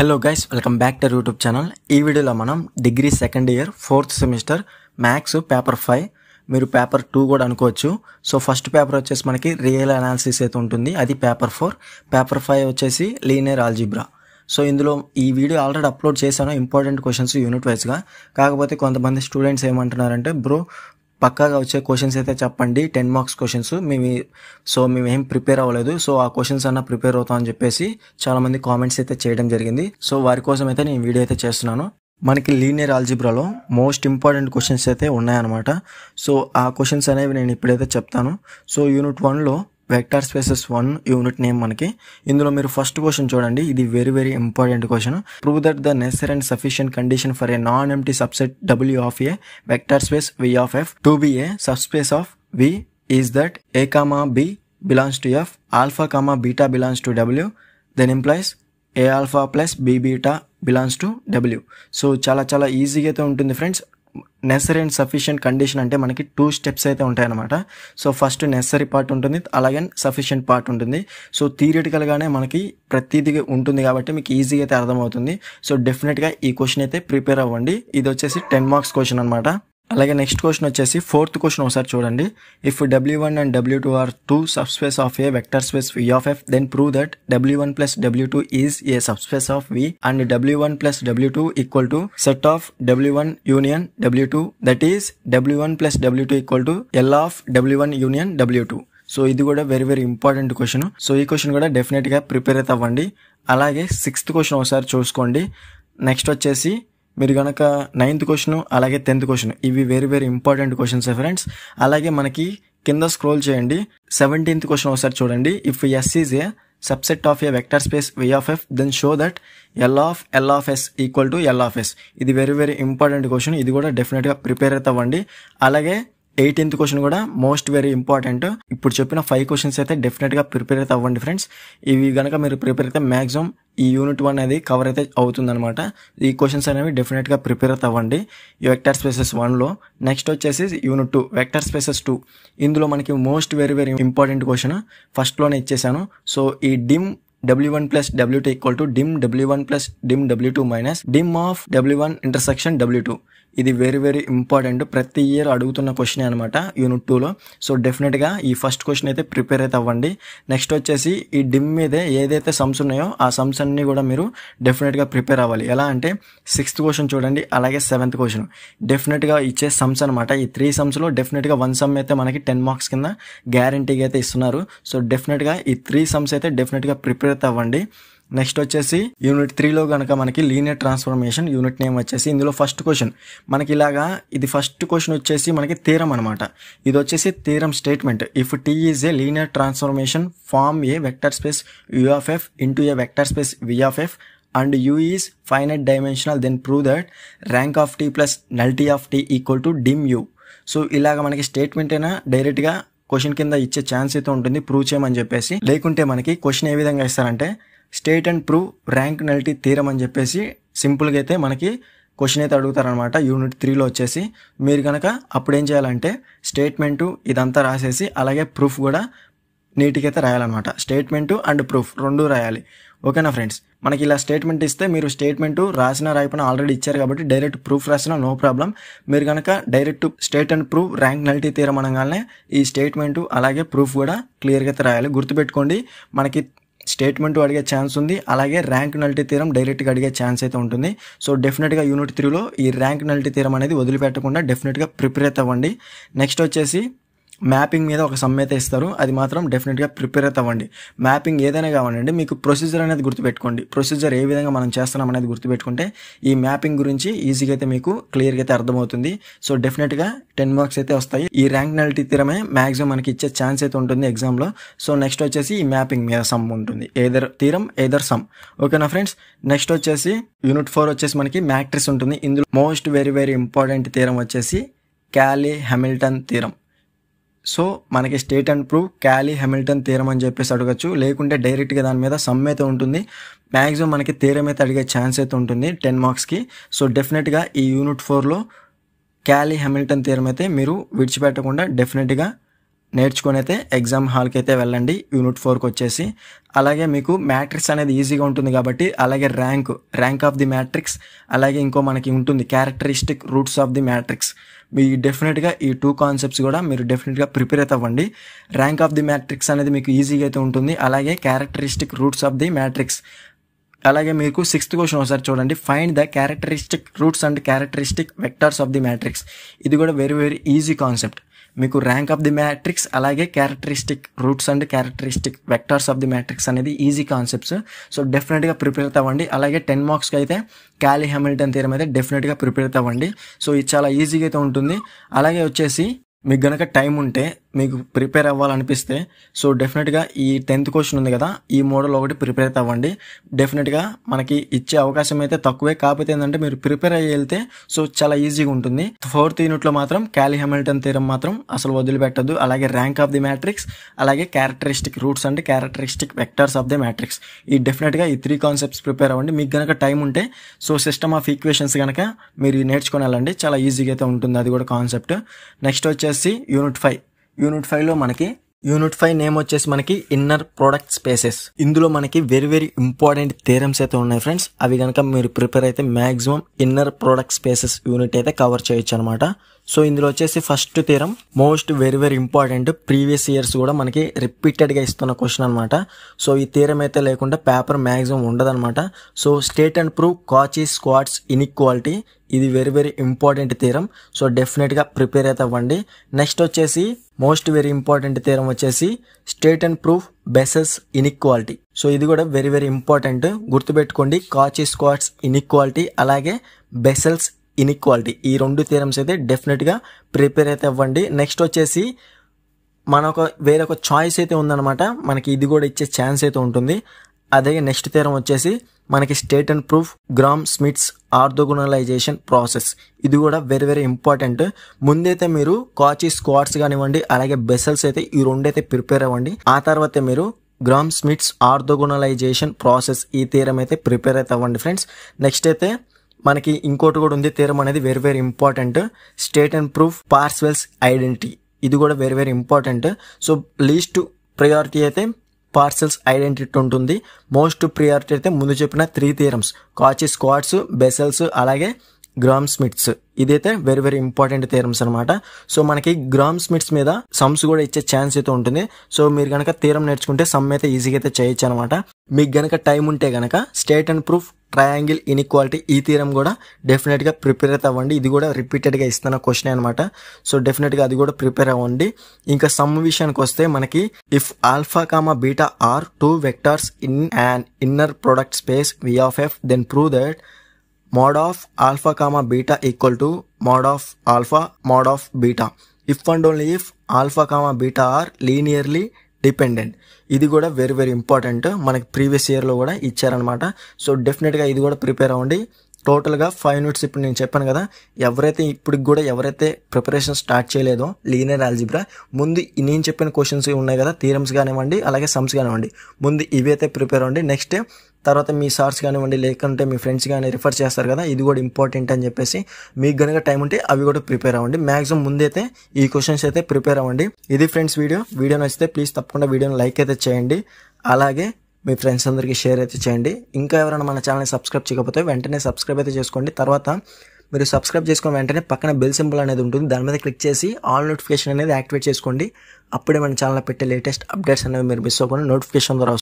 hello guys welcome back to YouTube channel ఈ వీడియోలో మనం degree second year fourth semester maths paper five మీరు paper two కూడా అనుకోవచ్చు సో ఫస్ట్ పేపర్ వచ్చేసి మనకి రియల్ అనాలిసిస్ అయితే ఉంటుంది అది పేపర్ ఫోర్ పేపర్ ఫైవ్ వచ్చేసి లీనియర్ ఆల్జిబ్రా సో ఇందులో ఈ వీడియో ఆల్రెడీ అప్లోడ్ చేశాను ఇంపార్టెంట్ క్వశ్చన్స్ యూనిట్ వైజ్గా కాకపోతే కొంతమంది స్టూడెంట్స్ ఏమంటున్నారంటే బ్రో పక్కాగా వచ్చే క్వశ్చన్స్ అయితే చెప్పండి టెన్ మార్క్స్ క్వశ్చన్స్ మేము సో మేము ఏం ప్రిపేర్ అవ్వలేదు సో ఆ క్వశ్చన్స్ అన్న ప్రిపేర్ అవుతామని చెప్పేసి చాలామంది కామెంట్స్ అయితే చేయడం జరిగింది సో వారి కోసం అయితే నేను వీడియో అయితే చేస్తున్నాను మనకి లీనియర్ ఆల్జిబ్రాలో మోస్ట్ ఇంపార్టెంట్ క్వశ్చన్స్ అయితే ఉన్నాయన్నమాట సో ఆ క్వశ్చన్స్ అనేవి నేను ఇప్పుడైతే చెప్తాను సో యూనిట్ వన్లో vector spaces one unit name మనకి ఇందులో మీరు ఫస్ట్ క్వశ్చన్ చూడండి ఇది very very important question prove that the necessary and sufficient condition for a non empty subset W of a vector space V of F to be a subspace of V is that a comma b belongs to F alpha comma beta belongs to W then implies a alpha plus b beta belongs to W so చాలా చాలా ఈజీగా అయితే ఉంటుంది friends necessary and sufficient condition అంటే మనకి two steps అయితే ఉంటాయన్నమాట so first necessary part ఉంటుంది అలాగే సఫిషియంట్ పార్ట్ ఉంటుంది సో థియరిటికల్గానే మనకి ప్రతిది ఉంటుంది కాబట్టి మీకు ఈజీగా అయితే అర్థమవుతుంది సో డెఫినెట్గా ఈ క్వశ్చన్ అయితే ప్రిపేర్ అవ్వండి ఇది వచ్చేసి టెన్ మార్క్స్ క్వశ్చన్ అనమాట అలాగే నెక్స్ట్ క్వశ్చన్ వచ్చేసి ఫోర్త్ క్వశ్చన్ ఒకసారి చూడండి if W one and W two are two subspace of a vector space V of F then prove that W one plus W two is a subspace of V and W one plus W two equal to set of W one union W two that is W one plus W two equal to L of W one union W two so ఇది కూడా very very important question so ఈ question కూడా డెఫినెట్గా prepare అయితే అవ్వండి అలాగే sixth question ఒకసారి చూసుకోండి నెక్స్ట్ వచ్చేసి మీరు కనుక నైన్త్ క్వశ్చన్ అలాగే టెన్త్ క్వశ్చన్ ఇవి very very important questions friends అలాగే మనకి కింద స్క్రోల్ చేయండి సెవెంటీన్త్ క్వశ్చన్ ఒకసారి చూడండి if S is a subset of a vector space V of F then show that L of L of S equal to L of S ఇది very very important question ఇది కూడా డెఫినెట్గా prepare అవుతావండి అలాగే eighteenth question కూడా most very important ఇప్పుడు చెప్పిన five questions అయితే డెఫినెట్గా ప్రిపేర్ అయితే అవ్వండి ఫ్రెండ్స్ ఇవి కనుక మీరు ప్రిపేర్ అయితే మ్యాక్సిమం ఈ యూనిట్ వన్ అనేది కవర్ అయితే అవుతుందన్నమాట ఈ క్వశ్చన్స్ అనేవి డెఫినెట్గా ప్రిపేర్ అయితే అవ్వండి ఈ వెక్టర్ స్పేసెస్ వన్లో నెక్స్ట్ వచ్చేసి unit two vector spaces two ఇందులో మనకి most very very important question ఫస్ట్లోనే ఇచ్చేసాను సో ఈ dim W one plus W two equal to dim W one plus dim W two minus dim of W one intersection W two ఇది very very important ప్రతి year అడుగుతున్న question అనమాట unit టూలో so డెఫినెట్గా ఈ first question అయితే prepare అయితే అవ్వండి నెక్స్ట్ వచ్చేసి ఈ డిమ్ మీదే ఏదైతే సమ్స్ ఉన్నాయో ఆ సమ్స్ అన్నీ కూడా మీరు డెఫినెట్గా ప్రిపేర్ అవ్వాలి ఎలా అంటే సిక్స్త్ క్వశ్చన్ చూడండి అలాగే సెవెంత్ క్వశ్చన్ డెఫినెట్గా ఇచ్చే సమ్స్ అనమాట ఈ త్రీ సమ్స్లో డెఫినెట్గా వన్ సమ్ అయితే మనకి టెన్ మార్క్స్ కింద గ్యారంటీగా అయితే ఇస్తున్నారు సో డెఫినెట్గా ఈ త్రీ సమ్స్ అయితే డెఫినెట్గా ప్రిపేర్ అయితే అవ్వండి నెక్స్ట్ వచ్చేసి యూనిట్ త్రీలో కనుక మనకి లీనియర్ ట్రాన్స్ఫర్మేషన్ యూనిట్ నేమ్ వచ్చేసి ఇందులో ఫస్ట్ క్వశ్చన్ మనకి ఇలాగా ఇది ఫస్ట్ క్వశ్చన్ వచ్చేసి మనకి తీరం అనమాట ఇది వచ్చేసి theorem statement if T is a linear transformation from a vector space U of F into a vector space V of F and U is finite dimensional then prove that rank of T plus nullity of T equal to dim U so ఇలాగ మనకి statement అయినా డైరెక్ట్గా question కింద ఇచ్చే chance అయితే ఉంటుంది prove చేయమని చెప్పేసి లేకుంటే మనకి క్వశ్చన్ ఏ విధంగా ఇస్తారంటే state and prove rank nullity theorem అని చెప్పేసి సింపుల్గా అయితే మనకి క్వశ్చన్ అయితే అడుగుతారనమాట యూనిట్ త్రీలో వచ్చేసి మీరు కనుక అప్పుడు ఏం చేయాలంటే స్టేట్మెంటు ఇదంతా రాసేసి అలాగే ప్రూఫ్ కూడా అయితే రాయాలన్నమాట స్టేట్మెంటు అండ్ ప్రూఫ్ రెండు రాయాలి ఓకేనా ఫ్రెండ్స్ మనకి ఇలా స్టేట్మెంట్ ఇస్తే మీరు స్టేట్మెంటు రాసిన రాయకుండా ఆల్రెడీ ఇచ్చారు కాబట్టి డైరెక్ట్ ప్రూఫ్ రాసినా నో ప్రాబ్లం మీరు కనుక direct state and proof rank nullity తీరమనగానే ఈ స్టేట్మెంటు అలాగే ప్రూఫ్ కూడా క్లియర్గా అయితే రాయాలి గుర్తుపెట్టుకోండి మనకి స్టేట్మెంట్ అడిగే ఛాన్స్ ఉంది అలాగే ర్యాంక్ నల్టీ తీరం డైరెక్ట్గా అడిగే ఛాన్స్ అయితే ఉంటుంది సో డెఫినెట్గా యూనిట్ త్రీలో ఈ ర్యాంక్ నల్టీ తీరం అనేది వదిలిపెట్టకుండా డెఫినెట్గా ప్రిపేర్ అయితే అవ్వండి నెక్స్ట్ వచ్చేసి మ్యాపింగ్ మీద ఒక సమ్ అయితే ఇస్తారు అది మాత్రం డెఫినెట్గా ప్రిపేర్ అయితే అవ్వండి మ్యాపింగ్ ఏదైనా కావండి మీకు ప్రొసీజర్ అనేది గుర్తుపెట్టుకోండి ప్రొసీజర్ ఏ విధంగా మనం చేస్తున్నాం అనేది గుర్తుపెట్టుకుంటే ఈ మ్యాపింగ్ గురించి ఈజీగా అయితే మీకు క్లియర్గా అయితే అర్థమవుతుంది సో డెఫినెట్గా టెన్ మార్క్స్ అయితే వస్తాయి ఈ ర్యాంక్ నల్టీ తీరమే మ్యాక్సిమం మనకి ఇచ్చే ఛాన్స్ అయితే ఉంటుంది ఎగ్జామ్లో సో నెక్స్ట్ వచ్చేసి ఈ మ్యాపింగ్ మీద సమ్ ఉంటుంది ఏదర్ తీరం ఏదర్ సమ్ ఓకేనా ఫ్రెండ్స్ నెక్స్ట్ వచ్చేసి యూనిట్ ఫోర్ వచ్చేసి మనకి మ్యాట్రిస్ ఉంటుంది ఇందులో most very very important theorem వచ్చేసి క్యాలీ హెమిల్టన్ తీరం సో మనకి state and prove Cayley Hamilton theorem అని చెప్పేసి అడగచ్చు లేకుంటే డైరెక్ట్గా దాని మీద సమ్ అయితే ఉంటుంది మ్యాక్సిమం మనకి తీరం అయితే అడిగే ఛాన్స్ అయితే ఉంటుంది టెన్ మార్క్స్కి సో డెఫినెట్గా ఈ యూనిట్ ఫోర్లో క్యాలీ హెమిల్టన్ తీరం అయితే మీరు విడిచిపెట్టకుండా డెఫినెట్గా నేర్చుకొని అయితే ఎగ్జామ్ హాల్కి అయితే వెళ్ళండి యూనిట్ ఫోర్కి వచ్చేసి అలాగే మీకు మ్యాట్రిక్స్ అనేది ఈజీగా ఉంటుంది కాబట్టి అలాగే rank rank of the matrix అలాగే ఇంకో మనకి ఉంటుంది characteristic roots of the matrix మీ డెఫినెట్గా ఈ టూ కాన్సెప్ట్స్ కూడా మీరు డెఫినెట్గా ప్రిపేర్ అయితే అవ్వండి ర్యాంక్ ఆఫ్ ది మ్యాట్రిక్స్ అనేది మీకు ఈజీగా అయితే ఉంటుంది అలాగే characteristic roots of the matrix అలాగే మీకు సిక్స్త్ క్వశ్చన్ ఒకసారి చూడండి find the characteristic roots and characteristic vectors of the matrix ఇది కూడా వెరీ వెరీ ఈజీ కాన్సెప్ట్ మీకు ర్యాంక్ ఆఫ్ ది మ్యాట్రిక్స్ అలాగే characteristic roots and characteristic vectors of the matrix అనేది easy concepts so డెఫినెట్గా prepare అవ్వండి అలాగే టెన్ మార్క్స్కి అయితే క్యాలీ హ్యామిల్టన్ తీరం అయితే డెఫినెట్గా ప్రిపేర్ అవ్వండి సో ఇది చాలా ఈజీగా అయితే ఉంటుంది అలాగే వచ్చేసి మీకు గనక టైం ఉంటే మీకు ప్రిపేర్ అవ్వాలనిపిస్తే సో డెఫినెట్గా ఈ టెన్త్ క్వశ్చన్ ఉంది కదా ఈ మోడల్ ఒకటి ప్రిపేర్ అవ్వండి డెఫినెట్గా మనకి ఇచ్చే అవకాశం అయితే తక్కువే కాకపోతే ఏంటంటే మీరు ప్రిపేర్ అయ్యి వెళ్తే సో చాలా ఈజీగా ఉంటుంది ఫోర్త్ యూనిట్లో మాత్రం క్యాలీ హెమిల్టన్ తీరం మాత్రం అసలు వదిలిపెట్టదు అలాగే ర్యాంక్ ఆఫ్ ది మ్యాట్రిక్స్ అలాగే characteristic roots and characteristic vectors of the matrix ఈ డెఫినెట్గా ఈ త్రీ కాన్సెప్ట్స్ ప్రిపేర్ అవ్వండి మీకు గనక టైం ఉంటే సో సిస్టమ్ ఆఫ్ ఈక్వేషన్స్ కనుక మీరు నేర్చుకుని వెళ్ళండి చాలా ఈజీగా అయితే ఉంటుంది అది కూడా కాన్సెప్ట్ నెక్స్ట్ వచ్చేసి వచ్చేసి యూనిట్ ఫైవ్ యూనిట్ ఫైవ్ లో మనకి యూనిట్ ఫైవ్ నేమ్ వచ్చేసి మనకి ఇన్నర్ ప్రోడక్ట్ స్పేసెస్ ఇందులో మనకి వెరీ వెరీ ఇంపార్టెంట్ థీరమ్స్ అయితే ఉన్నాయి ఫ్రెండ్స్ అవి కనుక మీరు ప్రిపేర్ అయితే maximum inner product spaces unit అయితే కవర్ చేయొచ్చు అనమాట సో ఇందులో వచ్చేసి first theorem most very very important previous years కూడా మనకి రిపీటెడ్గా ఇస్తున్న క్వశ్చన్ అనమాట సో ఈ తీరం అయితే లేకుండా పేపర్ మ్యాక్సిమం ఉండదు so state and prove Cauchy's Schwarz's inequality ఇది very very important theorem so డెఫినెట్గా ప్రిపేర్ అయితే అవ్వండి నెక్స్ట్ వచ్చేసి మోస్ట్ వెరీ ఇంపార్టెంట్ తీరం వచ్చేసి state and proof Bessel's inequality so ఇది కూడా వెరీ వెరీ ఇంపార్టెంట్ గుర్తుపెట్టుకోండి కాచి స్క్వాట్స్ ఇన్ఈక్వాలిటీ అలాగే బెసెల్స్ ఇన్ఈక్వాలిటీ ఈ రెండు థీరమ్స్ అయితే డెఫినెట్గా ప్రిపేర్ అయితే అవ్వండి నెక్స్ట్ వచ్చేసి ఒక వేరొక చాయిస్ అయితే ఉందన్నమాట మనకి ఇది కూడా ఇచ్చే ఛాన్స్ అయితే ఉంటుంది అదే నెక్స్ట్ తీరం వచ్చేసి మనకి state and proof Gram Schmidt's orthogonalization process ఇది కూడా వెరీ వెరీ ఇంపార్టెంట్ ముందైతే మీరు కాచి స్క్వాడ్స్ కానివ్వండి అలాగే బెసల్స్ అయితే ఈ రెండైతే ప్రిపేర్ అవ్వండి ఆ తర్వాత మీరు గ్రామ్ స్మిట్స్ ఆర్థోగొనలైజేషన్ ప్రాసెస్ ఈ తీరం అయితే ప్రిపేర్ అయితే అవ్వండి ఫ్రెండ్స్ నెక్స్ట్ అయితే మనకి ఇంకోటి కూడా ఉంది తీరం అనేది very very important state and proof Parseval's identity ఇది కూడా very very important so least priority అయితే పార్సెల్స్ ఐడెంటిటీ ఉంటుంది మోస్ట్ ప్రియారిటీ అయితే ముందు చెప్పిన three theorems Cauchy Schwarz's Bessel's అలాగే గ్రామ్ స్మిట్స్ ఇదైతే వెరీ వెరీ ఇంపార్టెంట్ థీరమ్స్ అనమాట సో మనకి గ్రామ్ స్మిట్స్ మీద సమ్స్ కూడా ఇచ్చే ఛాన్స్ అయితే ఉంటుంది సో మీరు కనుక థీరం నేర్చుకుంటే సమ్ అయితే ఈజీగా అయితే చేయొచ్చు అనమాట మీకు కనుక టైం ఉంటే కనుక state and proof triangle inequality ఈ తీరం కూడా డెఫినెట్గా ప్రిపేర్ అయితే అవ్వండి ఇది కూడా రిపీటెడ్గా ఇస్తున్న క్వశ్చన్ అనమాట సో డెఫినెట్గా అది కూడా ప్రిపేర్ అవ్వండి ఇంకా సమ్ విషయానికి వస్తే మనకి if alpha comma beta are two vectors in and inner product space V of F then prove that mod of alpha comma beta equal to mod of alpha mod of beta if and only if alpha comma beta are linearly dependent ఇది కూడా very very important మనకి previous ఇయర్లో కూడా ఇచ్చారనమాట so డెఫినెట్గా ఇది కూడా prepare అవ్వండి టోటల్గా ఫైవ్ యూనిట్స్ ఇప్పుడు నేను చెప్పాను కదా ఎవరైతే ఇప్పుడు కూడా ఎవరైతే ప్రిపరేషన్ స్టార్ట్ చేయలేదో లీనియర్ ఆల్జిబ్రా ముందు నేను చెప్పిన క్వశ్చన్స్ ఉన్నాయి కదా థీరమ్స్ కానివ్వండి అలాగే సమ్స్ కానివ్వండి ముందు ఇవి అయితే ప్రిపేర్ అవ్వండి నెక్స్ట్ తర్వాత మీ సార్స్ కానివ్వండి లేకుంటే మీ ఫ్రెండ్స్ కానీ రిఫర్ చేస్తారు కదా ఇది కూడా ఇంపార్టెంట్ అని చెప్పేసి మీకు కనుక టైం ఉంటే అవి కూడా ప్రిపేర్ అవ్వండి మ్యాక్సిమం ముందైతే ఈ క్వశ్చన్స్ అయితే ప్రిపేర్ అవ్వండి ఇది ఫ్రెండ్స్ వీడియో వీడియో నచ్చితే ప్లీజ్ తప్పకుండా వీడియోని లైక్ అయితే చేయండి అలాగే మీ ఫ్రెండ్స్ అందరికీ షేర్ అయితే చేయండి ఇంకా ఎవరైనా మన ఛానల్ని సబ్స్క్రైబ్ చేయకపోతే వెంటనే సబ్స్క్రైబ్ అయితే చేసుకోండి తర్వాత మీరు సబ్స్క్రైబ్ చేసుకున్న వెంటనే పక్కన బెల్ సింబల్ అనేది ఉంటుంది దాని మీద క్లిక్ చేసి ఆల్ నోటిఫికేషన్ అనేది యాక్టివేట్ చేసుకోండి అప్పుడే మన ఛానల్ పెట్టే లేటెస్ట్ అప్డేట్స్ అనేవి మీరు మిస్ అవ్వకుండా నోటిఫికేషన్ ద్వారా